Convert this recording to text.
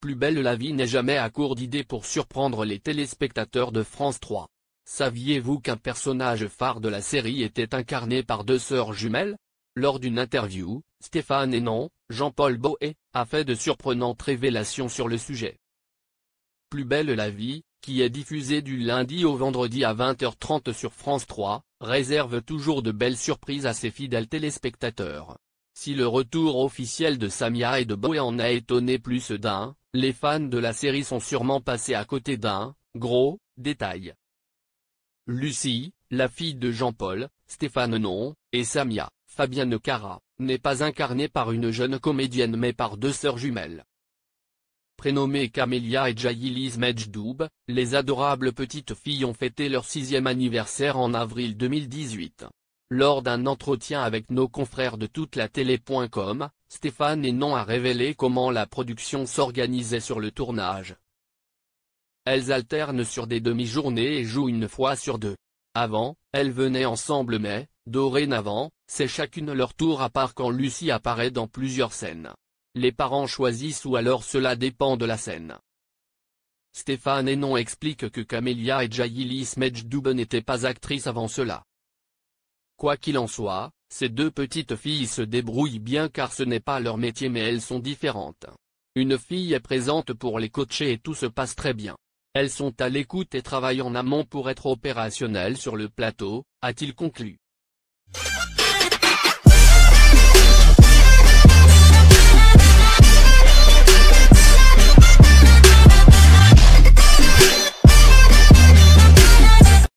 Plus belle la vie n'est jamais à court d'idées pour surprendre les téléspectateurs de France 3. Saviez-vous qu'un personnage phare de la série était incarné par deux sœurs jumelles Lors d'une interview, Stéphane Hénon, Jean-Paul Boé, a fait de surprenantes révélations sur le sujet. Plus belle la vie, qui est diffusé du lundi au vendredi à 20h30 sur France 3, réserve toujours de belles surprises à ses fidèles téléspectateurs. Si le retour officiel de Samia et de Boé en a étonné plus d'un, les fans de la série sont sûrement passés à côté d'un, gros, détail. Lucie, la fille de Jean-Paul, Stéphane Non, et Samia, Fabienne Cara, n'est pas incarnée par une jeune comédienne mais par deux sœurs jumelles prénommées Camélia et Jahiliz Mejdoub, les adorables petites filles ont fêté leur sixième anniversaire en avril 2018. Lors d'un entretien avec nos confrères de toute la télé.com, Stéphane et non a révélé comment la production s'organisait sur le tournage. Elles alternent sur des demi-journées et jouent une fois sur deux. Avant, elles venaient ensemble mais, dorénavant, c'est chacune leur tour à part quand Lucie apparaît dans plusieurs scènes les parents choisissent ou alors cela dépend de la scène. Stéphane Hénon explique que Camélia et Jahilis Medjdoub n'étaient pas actrices avant cela. Quoi qu'il en soit, ces deux petites filles se débrouillent bien car ce n'est pas leur métier mais elles sont différentes. Une fille est présente pour les coacher et tout se passe très bien. Elles sont à l'écoute et travaillent en amont pour être opérationnelles sur le plateau, a-t-il conclu.